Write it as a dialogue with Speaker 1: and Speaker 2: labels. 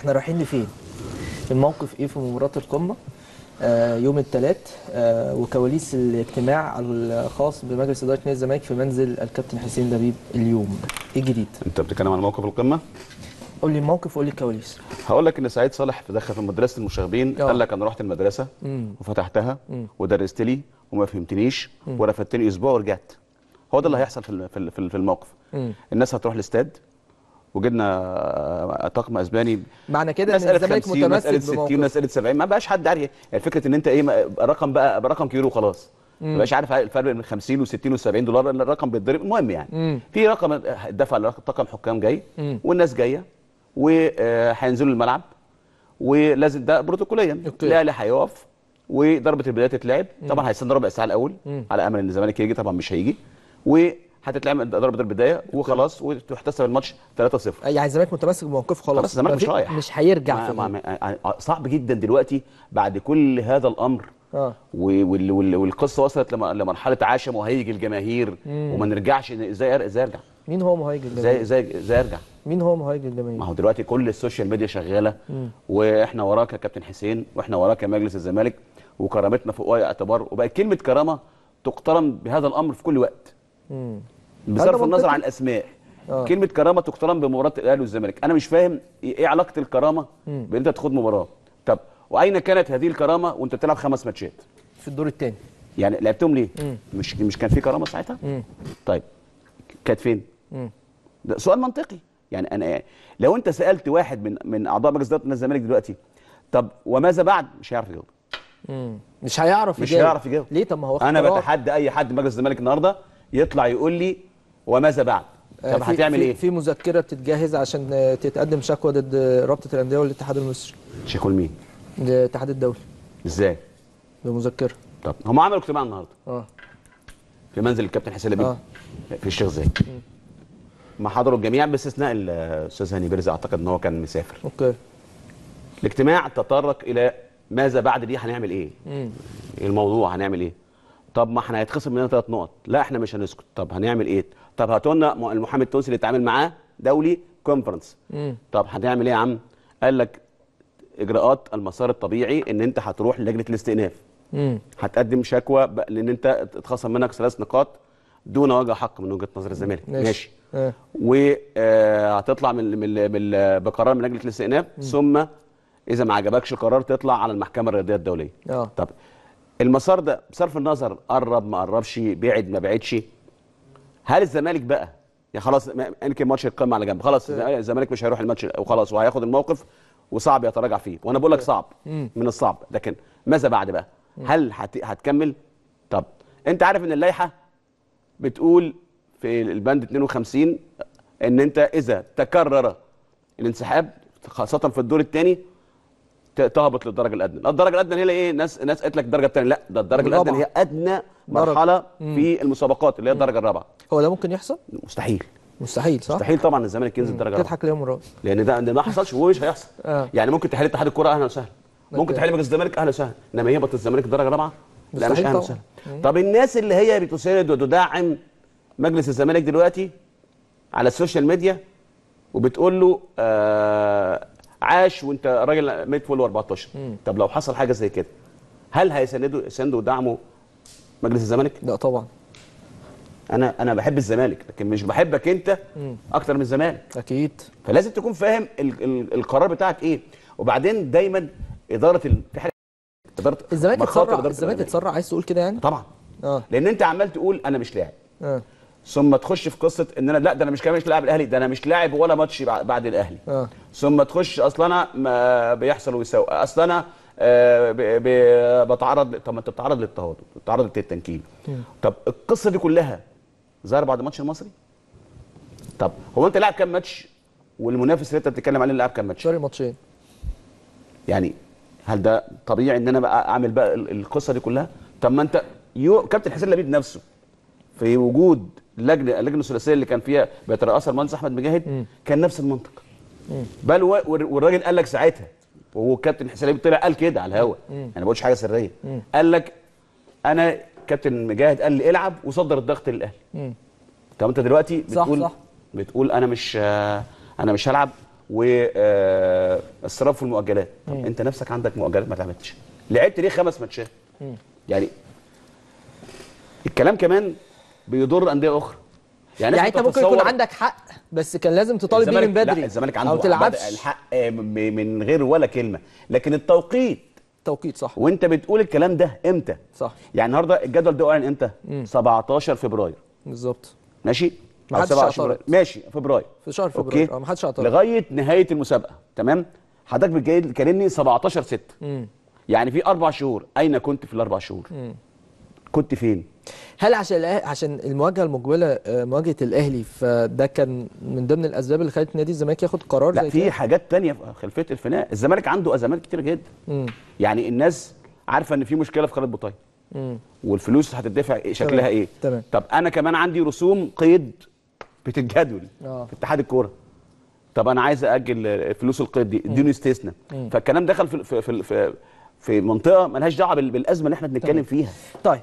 Speaker 1: احنا رايحين لفين الموقف ايه في مباراه القمه آه، يوم الثلاث آه، وكواليس الاجتماع الخاص بمجلس اداره نادي الزمالك في منزل الكابتن حسين لبيب اليوم ايه الجديد انت بتتكلم عن موقف القمه قول لي الموقف وقول لي الكواليس هقول لك ان سعيد صالح دخل في مدرسه المشاغبين آه. قال لك انا رحت المدرسه مم. وفتحتها مم. ودرست لي وما فهمتنيش ورفدتني اسبوع ورجعت هو ده اللي هيحصل في في الموقف مم. الناس هتروح الاستاد وجدنا طاقم اسباني معنى كده مساله 50 مساله 60 مساله 70 ما بقاش حد عارف يعني فكره ان انت ايه رقم بقى رقم كبير وخلاص ما بقاش عارف الفرق بين 50 و60 و70 دولار الرقم بيتضرب المهم يعني مم. في رقم دفع طاقم حكام جاي مم. والناس جايه وهينزلوا آه، الملعب ولازم ده بروتوكوليا الاهلي هيقف وضربه البدايه تتلعب طبعا هيستنى ربع ساعه الاول مم. على امل ان الزمالك يجي طبعا مش هيجي و هتتلعب ضربه البدايه وخلاص وتحتسب الماتش 3-0 يعني الزمالك متمسك بموقفه خلاص خلاص الزمالك مش رايح مش هيرجع ما ما ما يعني صعب جدا دلوقتي بعد كل هذا الامر آه. والقصه وصلت لمرحله عاش مهيج الجماهير مم. وما نرجعش ازاي ازاي ارجع مين هو مهيج الجماهير ازاي ازاي ارجع مين هو مهيج الجماهير ما هو دلوقتي كل السوشيال ميديا شغاله واحنا وراك يا كابتن حسين واحنا وراك يا مجلس الزمالك وكرامتنا فوق اي اعتبار وبقت كلمه كرامه تقترن بهذا الامر في كل وقت
Speaker 2: بصرف النظر عن
Speaker 1: الاسماء آه. كلمه كرامه تقترن بمباراه الاهلي والزمالك انا مش فاهم ايه, إيه علاقه الكرامه بان انت تاخد مباراه طب واين كانت هذه الكرامه وانت بتلعب خمس ماتشات في الدور الثاني يعني لعبتهم ليه مم. مش مش كان في كرامه ساعتها مم. طيب كانت فين مم. ده سؤال منطقي يعني انا لو انت سالت واحد من من اعضاء مجلس اداره الزمالك دلوقتي طب وماذا بعد مش هيعرف يجاوب مش هيعرف يجاوب مش هيعرف يجاوب ليه طب ما هو انا بتحدى اي حد مجلس الزمالك النهارده يطلع يقول لي وماذا بعد آه، طب هتعمل ايه في مذكره بتتجهز عشان آه، تتقدم شكوى ضد رابطه الانديه والاتحاد المصري شكوى لمين الاتحاد الدولي ازاي بمذكره طب هم عملوا اجتماع النهارده اه في منزل الكابتن حسين لبيب آه. في الشيخ زايد ما حضروا الجميع باستثناء الاستاذ هاني بيرز اعتقد ان هو كان مسافر اوكي الاجتماع تطرق الى ماذا بعد دي هنعمل ايه مم. الموضوع هنعمل ايه طب ما احنا هيتخصم مننا ثلاث نقط لا احنا مش هنسكت طب هنعمل ايه طب هاتوا لنا المحامي التونسي اللي اتعامل معاه دولي كونفرنس طب هنعمل ايه يا عم قال لك اجراءات المسار الطبيعي ان انت هتروح لجنه الاستئناف هتقدم شكوى لان انت اتخصم منك ثلاث نقاط دون وجه حق من وجهه نظر الزمالك ماشي, ماشي. اه. وهتطلع آه، من من من بقرار من لجنه الاستئناف ثم اذا ما عجبكش القرار تطلع على المحكمه الرياضيه الدوليه اه. طب المسار ده بصرف النظر قرب ما قربش بعد ما بعدش هل الزمالك بقى يا يعني خلاص يمكن ماتش القمه على جنب خلاص اه. الزمالك مش هيروح الماتش وخلاص وهياخد الموقف وصعب يتراجع فيه وانا بقول لك اه. صعب من الصعب لكن ماذا بعد بقى هل هتكمل طب انت عارف ان اللائحه بتقول في البند 52 ان انت اذا تكرر الانسحاب خاصه في الدور الثاني تهبط للدرجه الادنى الدرجه الادنى هي ايه ناس ناس قالت لك الدرجه الثانيه لا ده الدرجه الادنى هي ادنى مرحله مم. في المسابقات اللي هي الدرجه الرابعه هو ده ممكن يحصل مستحيل مستحيل صح مستحيل طبعا الزمالك ينزل الدرجه الرابعه تضحك ليهم الراس لان ده ما حصلش ومش هيحصل آه. يعني ممكن تحل اتحاد الكوره اهلا وسهلا ممكن تحل مجلس الزمالك اهلا وسهلا انما يهبط الزمالك الدرجه الرابعه لا مش اهلا وسهلا طب الناس اللي هي بتساند وتدعم مجلس الزمالك دلوقتي على السوشيال ميديا وبتقول له آه عاش وانت راجل ميت فول 14 طب لو حصل حاجه زي كده هل هيسندوا يسندوا دعمه مجلس الزمالك؟ لا طبعا انا انا بحب الزمالك لكن مش بحبك انت اكتر من الزمالك اكيد فلازم تكون فاهم ال ال القرار بتاعك ايه وبعدين دايما اداره ال... في حاجه اداره الزمالك اتسرع الزمالك اتسرع عايز تقول كده يعني طبعا آه. لان انت عمال تقول انا مش لاعب آه. ثم تخش في قصه ان انا لا ده انا مش كمان مش لاعب الاهلي ده انا مش لاعب ولا ماتش بعد الاهلي آه. ثم تخش اصل انا ما بيحصل ويساوي اصل انا آه بتعرض طب ما انت بتتعرض للتهدد بتتعرض للتنكيل طب القصه دي كلها ظهر بعد ماتش المصري طب هو انت لاعب كام ماتش والمنافس اللي انت بتتكلم عليه لاعب كام ماتش شاري ماتشين يعني هل ده طبيعي ان انا بقى اعمل بقى القصه دي كلها طب ما انت يو... كابتن حسين لبيب نفسه في وجود اللجنه اللجنه الثلاثيه اللي كان فيها بيترأسها المهندس احمد مجاهد كان نفس المنطق بل والراجل قال لك ساعتها وهو حسين طلع قال كده على الهوا انا يعني ما بقولش حاجه سريه قال لك انا كابتن مجاهد قال لي العب وصدر الضغط للاهلي طب انت دلوقتي بتقول صح صح. بتقول انا مش انا مش هلعب والسراب آه، في المؤجلات طب انت نفسك عندك مؤجلات ما تعملتش لعبت ليه خمس ماتشات يعني الكلام كمان بيضر انديه اخرى يعني, يعني انت ممكن يكون عندك حق بس كان لازم تطالب بيه من بدري لا الزمالك عنده او تلعبش الحق آه، من غير ولا كلمه لكن التوقيت توقيت صح وانت بتقول الكلام ده امتى صح يعني النهارده الجدول ده اعلن امتى مم. 17 فبراير بالظبط ماشي ما حدش اعترض ماشي فبراير في شهر فبراير اه ما حدش اعترض لغايه نهايه المسابقه تمام حضرتك بتكلمني 17 6 مم. يعني في اربع شهور اين كنت في الاربع شهور مم. كنت فين؟ هل عشان عشان المواجهه المقبله آه، مواجهه الاهلي فده كان من ضمن الاسباب اللي خلت نادي الزمالك ياخد قرار لا زي في حاجات تانية خلفيه الفناء الزمالك عنده ازمات كتير جدا مم. يعني الناس عارفه ان في مشكله في قناه بوطيه والفلوس هتدفع إيه، شكلها ايه تمام. طب انا كمان عندي رسوم قيد بتتجدول آه. في اتحاد الكوره طب انا عايز اجل فلوس القيد دي اديني استثناء فالكلام دخل في في في, في منطقه ملهاش دعوه بالازمه اللي احنا بنتكلم طبعًا. فيها طيب